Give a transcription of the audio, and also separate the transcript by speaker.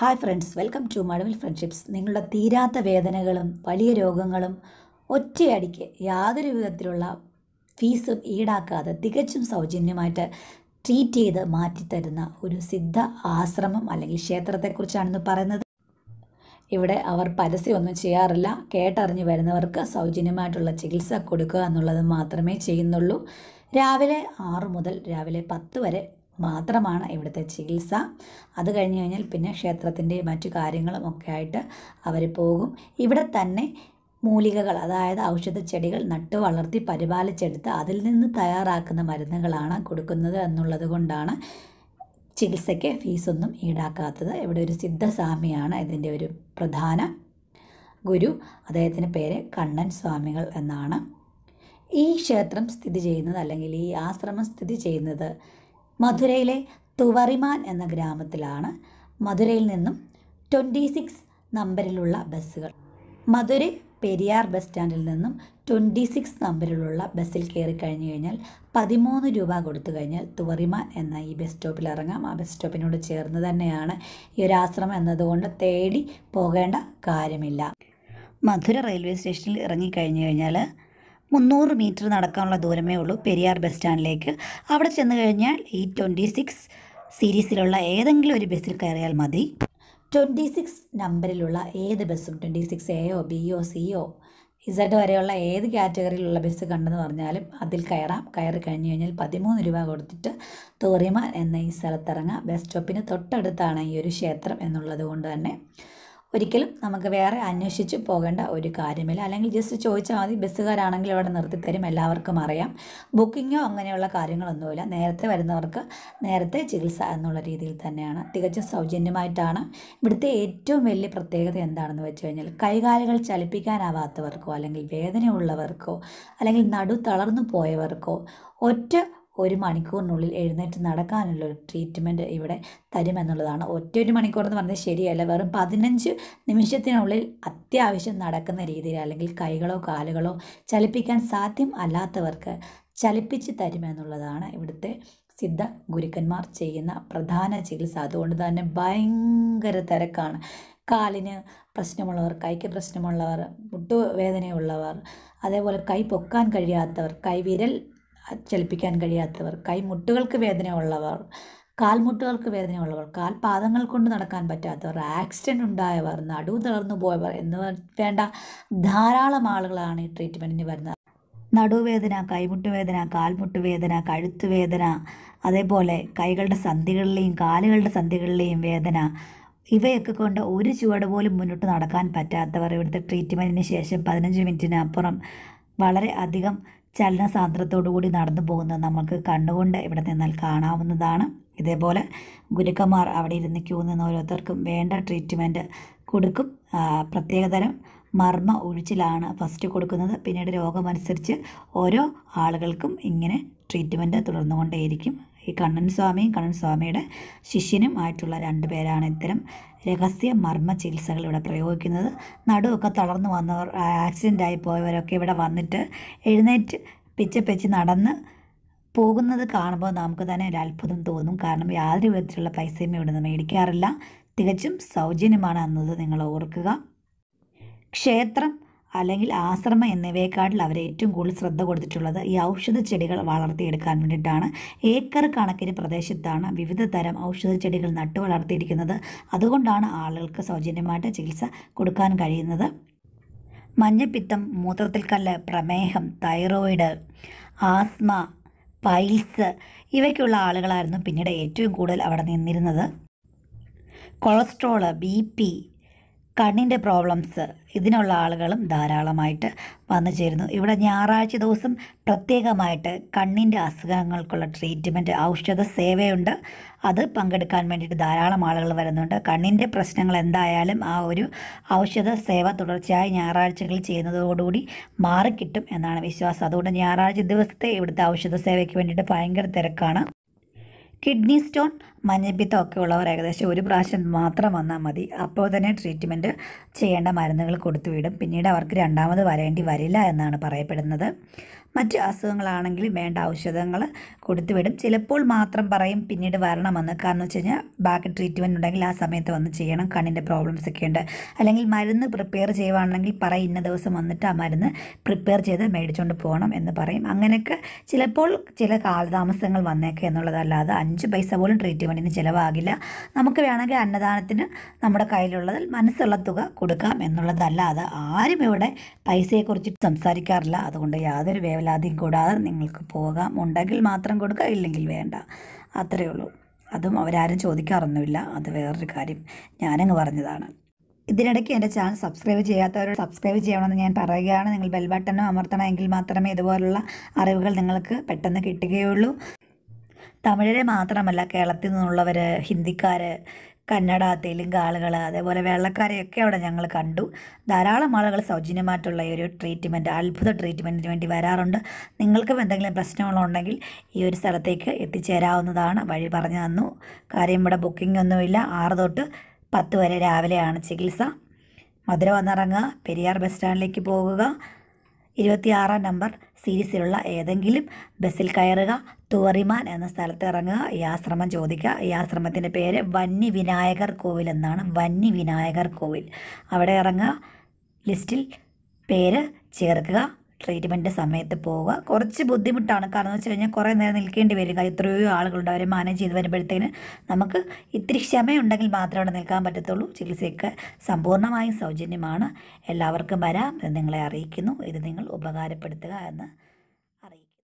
Speaker 1: hi friends welcome to Mazhavil friendships നിങ്ങളുടെ തീരാത്ത വേദനകളും വലിയ രോഗങ്ങളും ഒറ്റയടിക്ക് യാതൊരു വിധത്തിലുള്ള ഫീസും ഈടാക്കാതെ തികച്ചും സൗജന്യമായിട്ട് ട്രീറ്റ് ചെയ്ത് മാറ്റിത്തരുന്ന ഒരു സിദ്ധ ആശ്രമം അല്ലെങ്കിൽ ക്ഷേത്രത്തെക്കുറിച്ചാണെന്ന് പറയുന്നത് ഇവിടെ അവർ പരസ്യമൊന്നും ചെയ്യാറില്ല കേട്ടറിഞ്ഞു വരുന്നവർക്ക് സൗജന്യമായിട്ടുള്ള ചികിത്സ കൊടുക്കുക എന്നുള്ളത് മാത്രമേ ചെയ്യുന്നുള്ളൂ രാവിലെ ആറ് മുതൽ രാവിലെ പത്ത് വരെ മാത്രമാണ് ഇവിടുത്തെ ചികിത്സ അത് കഴിഞ്ഞ് കഴിഞ്ഞാൽ പിന്നെ ക്ഷേത്രത്തിൻ്റെ മറ്റു കാര്യങ്ങളും ഒക്കെ ആയിട്ട് അവർ പോകും ഇവിടെ തന്നെ മൂലികകൾ അതായത് ഔഷധ ചെടികൾ നട്ടു വളർത്തി പരിപാലിച്ചെടുത്ത് അതിൽ നിന്ന് തയ്യാറാക്കുന്ന മരുന്നുകളാണ് കൊടുക്കുന്നത് എന്നുള്ളത് കൊണ്ടാണ് ചികിത്സയ്ക്ക് ഫീസൊന്നും ഈടാക്കാത്തത് ഇവിടെ ഒരു സിദ്ധസ്വാമിയാണ് ഇതിൻ്റെ ഒരു പ്രധാന ഗുരു അദ്ദേഹത്തിൻ്റെ പേര് കണ്ണൻ സ്വാമികൾ എന്നാണ് ഈ ക്ഷേത്രം സ്ഥിതി ചെയ്യുന്നത് അല്ലെങ്കിൽ ഈ ആശ്രമം സ്ഥിതി ചെയ്യുന്നത് മധുരയിലെ തുവറിമാൻ എന്ന ഗ്രാമത്തിലാണ് മധുരയിൽ നിന്നും ട്വൻറ്റി സിക്സ് നമ്പറിലുള്ള ബസ്സുകൾ മധുര പെരിയാർ ബസ് സ്റ്റാൻഡിൽ നിന്നും ട്വൻറ്റി സിക്സ് നമ്പറിലുള്ള ബസ്സിൽ കയറി കഴിഞ്ഞു കഴിഞ്ഞാൽ പതിമൂന്ന് രൂപ കൊടുത്തു കഴിഞ്ഞാൽ തുവറിമാൻ എന്ന ഈ ബസ് സ്റ്റോപ്പിൽ ഇറങ്ങാം ആ ബസ് സ്റ്റോപ്പിനോട് ചേർന്ന് തന്നെയാണ് ഈ ഒരു ആശ്രമം എന്നതുകൊണ്ട് തേടി പോകേണ്ട കാര്യമില്ല മധുര റെയിൽവേ സ്റ്റേഷനിൽ ഇറങ്ങിക്കഴിഞ്ഞു കഴിഞ്ഞാൽ മുന്നൂറ് മീറ്റർ നടക്കാനുള്ള ദൂരമേ ഉള്ളൂ പെരിയാർ ബസ് സ്റ്റാൻഡിലേക്ക് അവിടെ ചെന്ന് കഴിഞ്ഞാൽ ഈ ട്വൻറ്റി സിക്സ് സീരീസിലുള്ള ഏതെങ്കിലും ഒരു ബസ്സിൽ കയറിയാൽ മതി ട്വൻറ്റി സിക്സ് നമ്പറിലുള്ള ഏത് ബസ്സും ട്വൻറ്റി സിക്സ് എയോ ബിയോ സിയോ ഇസഡ് വരെയുള്ള ഏത് കാറ്റഗറിയിലുള്ള ബസ് കണ്ടെന്ന് പറഞ്ഞാലും അതിൽ കയറാം കയറി കഴിഞ്ഞ് കഴിഞ്ഞാൽ പതിമൂന്ന് രൂപ കൊടുത്തിട്ട് തോറിമ എന്ന ഈ സ്ഥലത്തിറങ്ങാം ബസ് സ്റ്റോപ്പിന് തൊട്ടടുത്താണ് ഈ ഒരു ക്ഷേത്രം എന്നുള്ളത് കൊണ്ട് തന്നെ ഒരിക്കലും നമുക്ക് വേറെ അന്വേഷിച്ച് പോകേണ്ട ഒരു കാര്യമില്ല അല്ലെങ്കിൽ ജസ്റ്റ് ചോദിച്ചാൽ മതി ബസ്സുകാരാണെങ്കിൽ ഇവിടെ നിർത്തിത്തരും എല്ലാവർക്കും അറിയാം ബുക്കിങ്ങോ അങ്ങനെയുള്ള കാര്യങ്ങളൊന്നുമില്ല നേരത്തെ വരുന്നവർക്ക് നേരത്തെ ചികിത്സ എന്നുള്ള രീതിയിൽ തന്നെയാണ് തികച്ചും സൗജന്യമായിട്ടാണ് ഇവിടുത്തെ ഏറ്റവും വലിയ പ്രത്യേകത എന്താണെന്ന് വെച്ച് കഴിഞ്ഞാൽ കൈകാലുകൾ ചലിപ്പിക്കാനാവാത്തവർക്കോ അല്ലെങ്കിൽ വേദനയുള്ളവർക്കോ അല്ലെങ്കിൽ നടു തളർന്നു പോയവർക്കോ ഒറ്റ ഒരു മണിക്കൂറിനുള്ളിൽ എഴുന്നേറ്റ് നടക്കാനുള്ള ഒരു ട്രീറ്റ്മെൻറ്റ് ഇവിടെ തരുമെന്നുള്ളതാണ് ഒറ്റ ഒരു മണിക്കൂർ എന്ന് പറഞ്ഞാൽ ശരിയല്ല വെറും പതിനഞ്ച് നിമിഷത്തിനുള്ളിൽ അത്യാവശ്യം നടക്കുന്ന രീതിയിൽ അല്ലെങ്കിൽ കൈകളോ കാലുകളോ ചലിപ്പിക്കാൻ സാധ്യം അല്ലാത്തവർക്ക് ചലിപ്പിച്ച് തരുമെന്നുള്ളതാണ് ഇവിടുത്തെ സിദ്ധ ഗുരുക്കന്മാർ ചെയ്യുന്ന പ്രധാന ചികിത്സ അതുകൊണ്ട് തന്നെ ഭയങ്കര തിരക്കാണ് കാലിന് പ്രശ്നമുള്ളവർ കൈക്ക് പ്രശ്നമുള്ളവർ മുട്ടുവേദനയുള്ളവർ അതേപോലെ കൈ പൊക്കാൻ കഴിയാത്തവർ കൈവിരൽ ചലിപ്പിക്കാൻ കഴിയാത്തവർ കൈമുട്ടുകൾക്ക് വേദനയുള്ളവർ കാൽമുട്ടുകൾക്ക് വേദനയുള്ളവർ കാൽപാദങ്ങൾ കൊണ്ട് നടക്കാൻ പറ്റാത്തവർ ആക്സിഡൻറ്റ് ഉണ്ടായവർ നടു തളർന്നു പോയവർ എന്ന് വേണ്ട ധാരാളം ആളുകളാണ് ഈ ട്രീറ്റ്മെൻറ്റിന് വരുന്നത് നടുവേദന കൈമുട്ട് വേദന കാൽമുട്ട് വേദന കഴുത്ത് വേദന അതേപോലെ കൈകളുടെ സന്ധികളിലെയും കാലുകളുടെ സന്ധികളിലെയും വേദന ഇവയൊക്കെ കൊണ്ട് ഒരു ചുവട് പോലും മുന്നോട്ട് നടക്കാൻ പറ്റാത്തവർ ഇവിടുത്തെ ട്രീറ്റ്മെൻറ്റിന് ശേഷം പതിനഞ്ച് മിനിറ്റിനപ്പുറം വളരെ അധികം ചലന കൂടി നടന്നു പോകുന്നത് നമുക്ക് കണ്ണുകൊണ്ട് ഇവിടെ നിന്നാൽ കാണാവുന്നതാണ് ഇതേപോലെ ഗുരുക്കന്മാർ അവിടെ ഇരുന്ന് ക്യൂ നിന്ന് ഓരോരുത്തർക്കും വേണ്ട ട്രീറ്റ്മെൻറ്റ് കൊടുക്കും പ്രത്യേകതരം മർമ്മ ഒഴിച്ചിലാണ് ഫസ്റ്റ് കൊടുക്കുന്നത് പിന്നീട് രോഗമനുസരിച്ച് ഓരോ ആളുകൾക്കും ഇങ്ങനെ ട്രീറ്റ്മെൻറ്റ് തുടർന്നുകൊണ്ടേയിരിക്കും ഈ കണ്ണൻ സ്വാമിയും കണ്ണൻ സ്വാമിയുടെ ശിഷ്യനും ആയിട്ടുള്ള രണ്ട് പേരാണ് ഇത്തരം രഹസ്യ മർമ്മ ചികിത്സകൾ ഇവിടെ പ്രയോഗിക്കുന്നത് നടുവൊക്കെ തളർന്നു വന്നവർ ആയി പോയവരൊക്കെ ഇവിടെ വന്നിട്ട് എഴുന്നേറ്റ് പിച്ച് പിച്ച് നടന്ന് പോകുന്നത് കാണുമ്പോൾ നമുക്ക് തന്നെ ഒരു അത്ഭുതം തോന്നും കാരണം യാതൊരു വിധത്തിലുള്ള പൈസയും ഇവിടെ നിന്ന് മേടിക്കാറില്ല തികച്ചും സൗജന്യമാണ് എന്നത് നിങ്ങൾ ഓർക്കുക ക്ഷേത്രം അല്ലെങ്കിൽ ആശ്രമം എന്നിവയെക്കാട്ടിൽ അവർ ഏറ്റവും കൂടുതൽ ശ്രദ്ധ കൊടുത്തിട്ടുള്ളത് ഈ ഔഷധ ചെടികൾ വളർത്തിയെടുക്കാൻ വേണ്ടിയിട്ടാണ് ഏക്കർ കണക്കിന് പ്രദേശത്താണ് വിവിധ തരം ഔഷധ ചെടികൾ നട്ടു വളർത്തിയിരിക്കുന്നത് അതുകൊണ്ടാണ് ആളുകൾക്ക് സൗജന്യമായിട്ട് ചികിത്സ കൊടുക്കാൻ കഴിയുന്നത് മഞ്ഞപ്പിത്തം മൂത്രത്തിൽ കല്ല് പ്രമേഹം തൈറോയിഡ് ആസ്മ പൈൽസ് ഇവയ്ക്കുള്ള ആളുകളായിരുന്നു പിന്നീട് ഏറ്റവും കൂടുതൽ അവിടെ നിന്നിരുന്നത് കൊളസ്ട്രോള് ബി പി കണ്ണിൻ്റെ പ്രോബ്ലംസ് ഇതിനുള്ള ആളുകളും ധാരാളമായിട്ട് വന്നു ചേരുന്നു ഇവിടെ ഞായറാഴ്ച ദിവസം പ്രത്യേകമായിട്ട് കണ്ണിൻ്റെ അസുഖങ്ങൾക്കുള്ള ട്രീറ്റ്മെൻറ്റ് ഔഷധ സേവയുണ്ട് അത് പങ്കെടുക്കാൻ വേണ്ടിയിട്ട് ധാരാളം ആളുകൾ വരുന്നുണ്ട് കണ്ണിൻ്റെ പ്രശ്നങ്ങൾ എന്തായാലും ആ ഒരു ഔഷധ സേവ തുടർച്ചയായി ഞായറാഴ്ചകളിൽ ചെയ്യുന്നതോടുകൂടി മാറിക്കിട്ടും എന്നാണ് വിശ്വാസം അതുകൊണ്ട് ഞായറാഴ്ച ദിവസത്തെ ഇവിടുത്തെ ഔഷധ സേവയ്ക്ക് വേണ്ടിയിട്ട് ഭയങ്കര തിരക്കാണ് കിഡ്നി സ്റ്റോൺ മഞ്ഞപ്പിത്തമൊക്കെ ഉള്ളവർ ഏകദേശം ഒരു പ്രാവശ്യം മാത്രം വന്നാൽ മതി അപ്പോൾ തന്നെ ട്രീറ്റ്മെൻറ്റ് ചെയ്യേണ്ട മരുന്നുകൾ കൊടുത്തു വിടും പിന്നീട് അവർക്ക് രണ്ടാമത് വരേണ്ടി വരില്ല എന്നാണ് പറയപ്പെടുന്നത് മറ്റ് അസുഖങ്ങളാണെങ്കിൽ വേണ്ട ഔഷധങ്ങൾ കൊടുത്തു വിടും ചിലപ്പോൾ മാത്രം പറയും പിന്നീട് വരണമെന്ന് കാരണം വെച്ച് കഴിഞ്ഞാൽ ബാക്കി ട്രീറ്റ്മെൻറ്റ് ഉണ്ടെങ്കിൽ ആ സമയത്ത് വന്ന് ചെയ്യണം കണ്ണിൻ്റെ പ്രോബ്ലംസ് ഒക്കെ ഉണ്ട് അല്ലെങ്കിൽ മരുന്ന് പ്രിപ്പയർ ചെയ്യുകയാണെങ്കിൽ പറയും ഇന്ന ദിവസം വന്നിട്ട് ആ മരുന്ന് പ്രിപ്പയർ ചെയ്ത് മേടിച്ചുകൊണ്ട് പോകണം എന്ന് പറയും അങ്ങനെയൊക്കെ ചിലപ്പോൾ ചില കാലതാമസങ്ങൾ വന്നേക്കുക എന്നുള്ളതല്ലാതെ അഞ്ച് പൈസ പോലും ട്രീറ്റ്മെൻറ്റ് വഴിപാടിന് ചിലവാകില്ല നമുക്ക് വേണമെങ്കിൽ അന്നദാനത്തിന് നമ്മുടെ കയ്യിലുള്ളതിൽ മനസ്സുള്ള തുക കൊടുക്കാം എന്നുള്ളതല്ലാതെ ആരും ഇവിടെ പൈസയെക്കുറിച്ച് സംസാരിക്കാറില്ല അതുകൊണ്ട് യാതൊരു വേവലാതിയും കൂടാതെ നിങ്ങൾക്ക് പോകാം ഉണ്ടെങ്കിൽ മാത്രം കൊടുക്കുക ഇല്ലെങ്കിൽ വേണ്ട അത്രയേ ഉള്ളൂ അതും അവരാരും ചോദിക്കാറൊന്നുമില്ല അത് വേറൊരു കാര്യം ഞാനങ്ങ് പറഞ്ഞതാണ് ഇതിനിടയ്ക്ക് എൻ്റെ ചാനൽ സബ്സ്ക്രൈബ് ചെയ്യാത്തവരോട് സബ്സ്ക്രൈബ് ചെയ്യണമെന്ന് ഞാൻ പറയുകയാണ് നിങ്ങൾ ബെൽ ബട്ടണും അമർത്തണമെങ്കിൽ മാത്രമേ ഇതുപോലുള്ള അറിവുകൾ നിങ്ങൾക്ക് പെട്ടെന്ന് കിട്ടുകയുള്ളൂ തമിഴരെ മാത്രമല്ല കേരളത്തിൽ നിന്നുള്ളവർ ഹിന്ദിക്കാർ കന്നഡ തെലുങ്ക് ആളുകൾ അതേപോലെ വെള്ളക്കാരെയൊക്കെ അവിടെ ഞങ്ങൾ കണ്ടു ധാരാളം ആളുകൾ സൗജന്യമായിട്ടുള്ള ഈ ഒരു ട്രീറ്റ്മെൻറ്റ് അത്ഭുത ട്രീറ്റ്മെൻറ്റിന് വേണ്ടി വരാറുണ്ട് നിങ്ങൾക്കും എന്തെങ്കിലും പ്രശ്നങ്ങളുണ്ടെങ്കിൽ ഈ ഒരു സ്ഥലത്തേക്ക് എത്തിച്ചേരാവുന്നതാണ് വഴി പറഞ്ഞു തന്നു കാര്യം ഇവിടെ ബുക്കിംഗ് ഒന്നുമില്ല ആറ് തൊട്ട് പത്ത് വരെ രാവിലെയാണ് ചികിത്സ മധുര വന്നിറങ്ങുക പെരിയാർ ബസ് സ്റ്റാൻഡിലേക്ക് പോകുക ഇരുപത്തിയാറാം നമ്പർ സീരീസിലുള്ള ഏതെങ്കിലും ബസ്സിൽ കയറുക തുവറിമാൻ എന്ന സ്ഥലത്ത് ഇറങ്ങുക ഈ ആശ്രമം ചോദിക്കുക ഈ ആശ്രമത്തിൻ്റെ പേര് വന്നി വിനായകർ കോവിൽ എന്നാണ് വന്നി വിനായകർ കോവിൽ അവിടെ ഇറങ്ങുക ലിസ്റ്റിൽ പേര് ചേർക്കുക ട്രീറ്റ്മെൻറ്റ് സമയത്ത് പോവുക കുറച്ച് ബുദ്ധിമുട്ടാണ് കാരണം എന്ന് വെച്ച് കഴിഞ്ഞാൽ കുറേ നേരം നിൽക്കേണ്ടി വരും കാര്യം എത്രയോ ആളുകളുണ്ട് അവരെ മാനേജ് ചെയ്ത് വരുമ്പോഴത്തേന് നമുക്ക് ഇത്തിരി ക്ഷമയുണ്ടെങ്കിൽ മാത്രമേ അവിടെ നിൽക്കാൻ പറ്റത്തുള്ളൂ ചികിത്സയൊക്കെ സമ്പൂർണ്ണമായും സൗജന്യമാണ് എല്ലാവർക്കും വരാം നിങ്ങളെ അറിയിക്കുന്നു ഇത് നിങ്ങൾ ഉപകാരപ്പെടുത്തുക എന്ന്